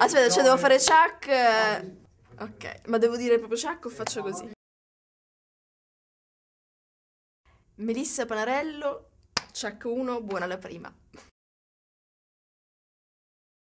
Aspetta, cioè devo fare chuck. Eh, ok, ma devo dire proprio chuck o faccio così? Melissa Panarello, chuck 1, buona la prima.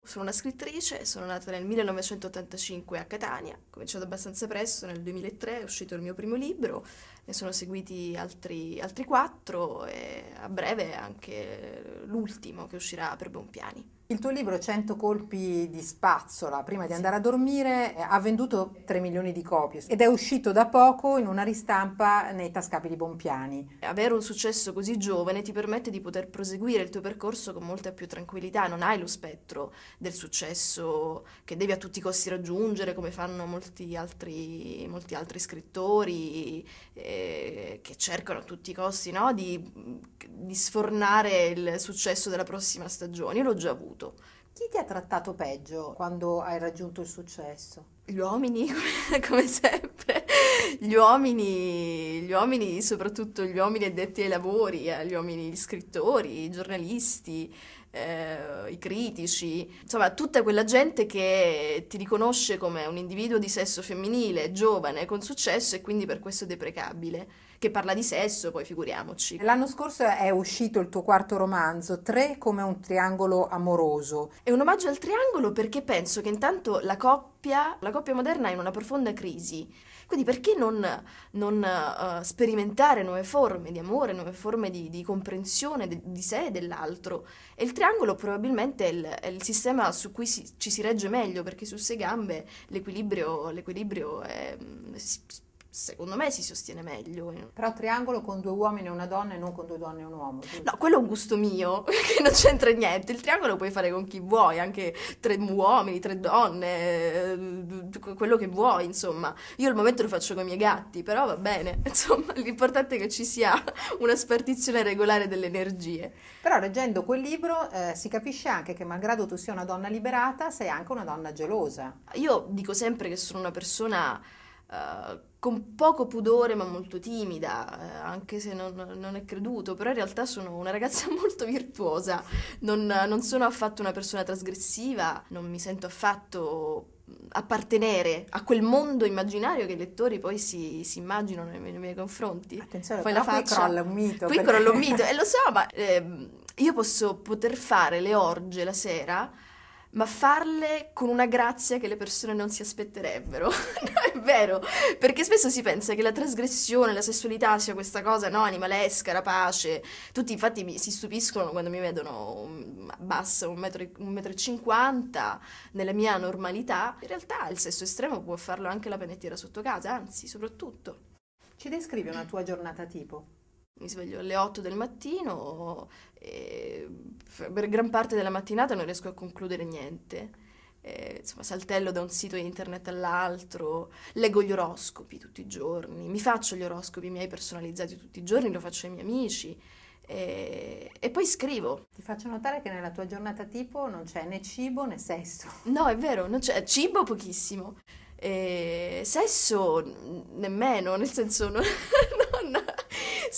Sono una scrittrice, sono nata nel 1985 a Catania, ho cominciato abbastanza presto, nel 2003 è uscito il mio primo libro, ne sono seguiti altri, altri quattro e a breve anche l'ultimo che uscirà per Bonpiani. Il tuo libro 100 colpi di spazzola prima di andare a dormire eh, ha venduto 3 milioni di copie ed è uscito da poco in una ristampa nei Tascapi di Bompiani. Avere un successo così giovane ti permette di poter proseguire il tuo percorso con molta più tranquillità, non hai lo spettro del successo che devi a tutti i costi raggiungere come fanno molti altri, molti altri scrittori eh, che cercano a tutti i costi no? di, di sfornare il successo della prossima stagione. Io l'ho già avuto cresciuto. Chi ti ha trattato peggio quando hai raggiunto il successo? Gli uomini, come sempre, gli uomini, gli uomini, soprattutto gli uomini addetti ai lavori, eh, gli uomini gli scrittori, i giornalisti, eh, i critici, insomma tutta quella gente che ti riconosce come un individuo di sesso femminile, giovane, con successo e quindi per questo deprecabile che parla di sesso, poi figuriamoci. L'anno scorso è uscito il tuo quarto romanzo, Tre come un triangolo amoroso. È un omaggio al triangolo perché penso che intanto la coppia coppia, la coppia moderna è in una profonda crisi. Quindi perché non, non uh, sperimentare nuove forme di amore, nuove forme di, di comprensione de, di sé e dell'altro? E il triangolo probabilmente è il, è il sistema su cui si, ci si regge meglio, perché su sei gambe l'equilibrio, l'equilibrio è... Mm, si, secondo me si sostiene meglio. Eh. Però triangolo con due uomini e una donna e non con due donne e un uomo. Quindi... No, quello è un gusto mio, che non c'entra niente. Il triangolo puoi fare con chi vuoi, anche tre uomini, tre donne, eh, quello che vuoi, insomma. Io al momento lo faccio con i miei gatti, però va bene. Insomma, l'importante è che ci sia una spartizione regolare delle energie. Però leggendo quel libro eh, si capisce anche che malgrado tu sia una donna liberata, sei anche una donna gelosa. Io dico sempre che sono una persona... Uh, con poco pudore ma molto timida, eh, anche se non, non, è creduto, però in realtà sono una ragazza molto virtuosa, non, non sono affatto una persona trasgressiva, non mi sento affatto appartenere a quel mondo immaginario che i lettori poi si, si immaginano nei, nei, miei confronti. Attenzione, poi la faccia, qui crolla un mito. Qui perché... crolla un mito, e eh, lo so, ma eh, io posso poter fare le orge la sera ma farle con una grazia che le persone non si aspetterebbero. no, è vero, perché spesso si pensa che la trasgressione, la sessualità sia questa cosa, no, animalesca, rapace. Tutti infatti mi, si stupiscono quando mi vedono mm, bassa, un metro, e cinquanta, nella mia normalità. In realtà il sesso estremo può farlo anche la panettiera sotto casa, anzi, soprattutto. Ci descrivi una tua giornata tipo? mi sveglio alle 8 del mattino e per gran parte della mattinata non riesco a concludere niente. Eh, insomma, saltello da un sito internet all'altro, leggo gli oroscopi tutti i giorni, mi faccio gli oroscopi miei personalizzati tutti i giorni, lo faccio ai miei amici eh, e, poi scrivo. Ti faccio notare che nella tua giornata tipo non c'è né cibo né sesso. No, è vero, non c'è cibo pochissimo. Eh, sesso nemmeno, nel senso non,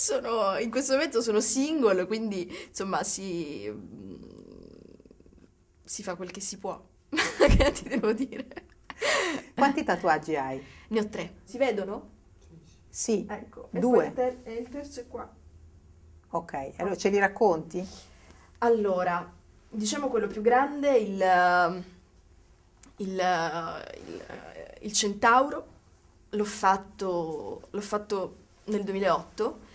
sono, in questo momento sono single, quindi insomma si, si fa quel che si può, che ti devo dire. Quanti tatuaggi hai? Ne ho tre. Si vedono? Sì, ecco. due. E il, ter- il terzo è qua. Ok, allora ce li racconti? Allora, diciamo quello più grande, il, il, il, il centauro, l'ho fatto, l'ho fatto nel 2008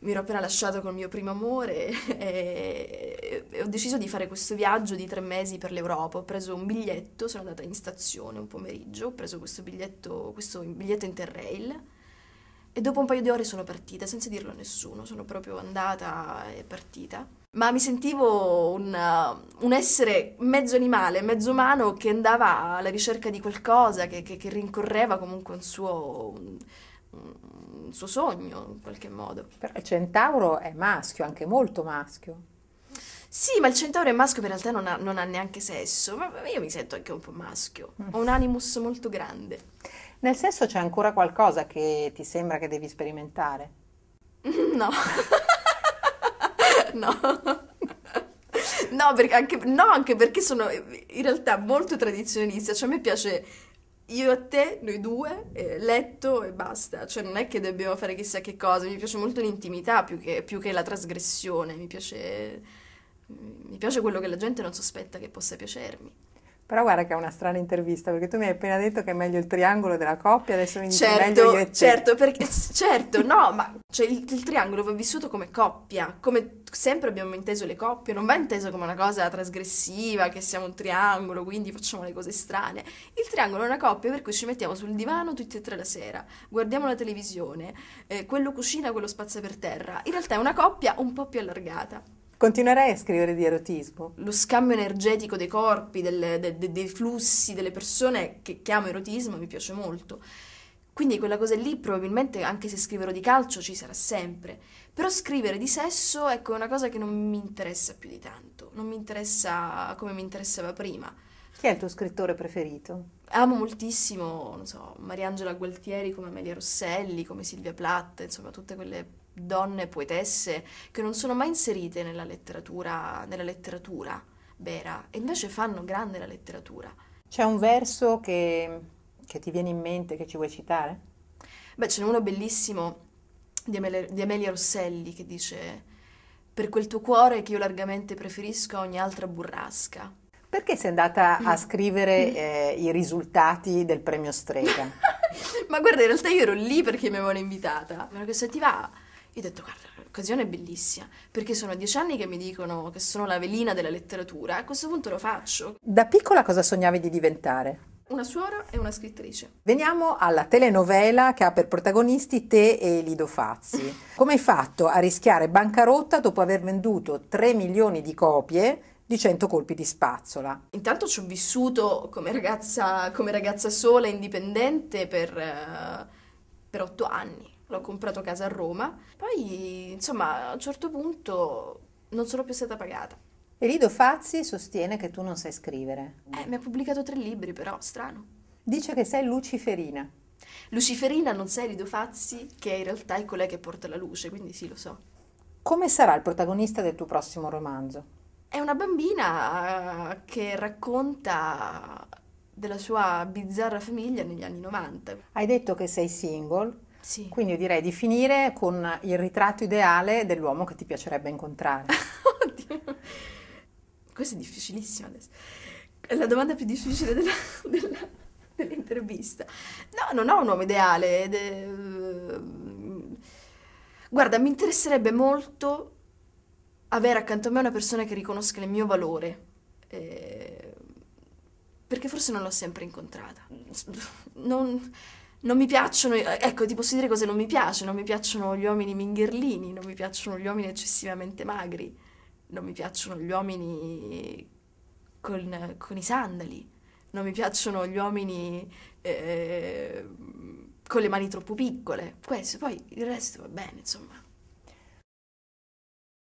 mi ero appena lasciato col mio primo amore e, ho deciso di fare questo viaggio di tre mesi per l'Europa. Ho preso un biglietto, sono andata in stazione un pomeriggio, ho preso questo biglietto, questo biglietto Interrail e dopo un paio di ore sono partita senza dirlo a nessuno, sono proprio andata e partita. Ma mi sentivo un, un essere mezzo animale, mezzo umano che andava alla ricerca di qualcosa, che, che, che rincorreva comunque un suo... Un, un mm, suo sogno in qualche modo. Però il centauro è maschio, anche molto maschio. Sì, ma il centauro è maschio, in realtà non ha, non ha neanche sesso. Ma io mi sento anche un po' maschio. Ho un animus molto grande. Nel sesso c'è ancora qualcosa che ti sembra che devi sperimentare? No. no. No anche, no, anche, perché sono in realtà molto tradizionalista, cioè a me piace io e te, noi due, eh, letto e basta. Cioè non è che dobbiamo fare chissà che cosa, mi piace molto l'intimità più che, più che la trasgressione, mi piace, mi piace quello che la gente non sospetta che possa piacermi. Però guarda che è una strana intervista, perché tu mi hai appena detto che è meglio il triangolo della coppia, adesso mi dici certo, meglio io e te. Certo, perché, certo, no, ma cioè, il, il, triangolo va vissuto come coppia, come sempre abbiamo inteso le coppie, non va inteso come una cosa trasgressiva, che siamo un triangolo, quindi facciamo le cose strane. Il triangolo è una coppia per cui ci mettiamo sul divano tutti e tre la sera, guardiamo la televisione, eh, quello cucina, quello spazza per terra. In realtà è una coppia un po' più allargata. Continuerai a scrivere di erotismo? Lo scambio energetico dei corpi, delle, de, de, dei flussi, delle persone che chiamo erotismo mi piace molto. Quindi quella cosa lì probabilmente, anche se scriverò di calcio, ci sarà sempre. Però scrivere di sesso, ecco, è una cosa che non mi interessa più di tanto. Non mi interessa come mi interessava prima. Chi è il tuo scrittore preferito? Amo moltissimo, non so, Mariangela Gualtieri come Amelia Rosselli, come Silvia Platt, insomma, tutte quelle donne poetesse che non sono mai inserite nella letteratura, nella letteratura vera e invece fanno grande la letteratura. C'è un verso che, che ti viene in mente, che ci vuoi citare? Beh, ce n'è uno bellissimo di Amelia, di Amelia Rosselli che dice per quel tuo cuore che io largamente preferisco a ogni altra burrasca. Perché sei andata mm. a scrivere mm. eh, i risultati del premio Strega? Ma guarda, in realtà io ero lì perché mi avevano invitata. Mi hanno chiesto, ti va? Io ho detto, guarda, l'occasione è bellissima, perché sono dieci anni che mi dicono che sono la velina della letteratura, a questo punto lo faccio. Da piccola cosa sognavi di diventare? Una suora e una scrittrice. Veniamo alla telenovela che ha per protagonisti te e Lido Fazzi. Come hai fatto a rischiare bancarotta dopo aver venduto 3 milioni di copie di 100 colpi di spazzola. Intanto ci ho vissuto come ragazza, come ragazza sola, indipendente, per... Uh per otto anni. L'ho comprato a casa a Roma. Poi, insomma, a un certo punto non sono più stata pagata. E Elido Fazzi sostiene che tu non sai scrivere. Eh, mi ha pubblicato tre libri, però, strano. Dice che sei luciferina. Luciferina non sei Elido Fazzi, che in realtà è quella che porta la luce, quindi sì, lo so. Come sarà il protagonista del tuo prossimo romanzo? È una bambina eh, che racconta della sua bizzarra famiglia negli anni 90. Hai detto che sei single? Sì. Quindi io direi di finire con il ritratto ideale dell'uomo che ti piacerebbe incontrare. Oddio. Questo è difficilissimo adesso. È la domanda più difficile della, della, dell'intervista. No, non ho un uomo ideale. È... Mm, guarda, mi interesserebbe molto avere accanto a me una persona che riconosca il mio valore. Eh perché forse non l'ho sempre incontrata. Non, non, mi piacciono, eh, ecco, ti posso dire cose non mi piace, non mi piacciono gli uomini mingherlini, non mi piacciono gli uomini eccessivamente magri, non mi piacciono gli uomini con, con i sandali, non mi piacciono gli uomini eh, eh, con le mani troppo piccole, questo, poi il resto va bene, insomma.